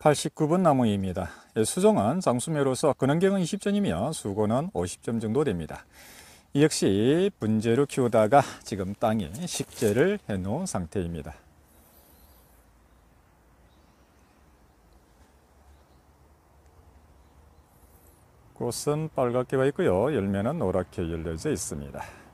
8 9분 나무입니다. 수종은 장수매로서 근원경은 20점이며 수고는 50점 정도 됩니다. 이 역시 분재로 키우다가 지금 땅에 식재를 해놓은 상태입니다. 꽃은 빨갛게 와 있고요. 열매는 노랗게 열려져 있습니다.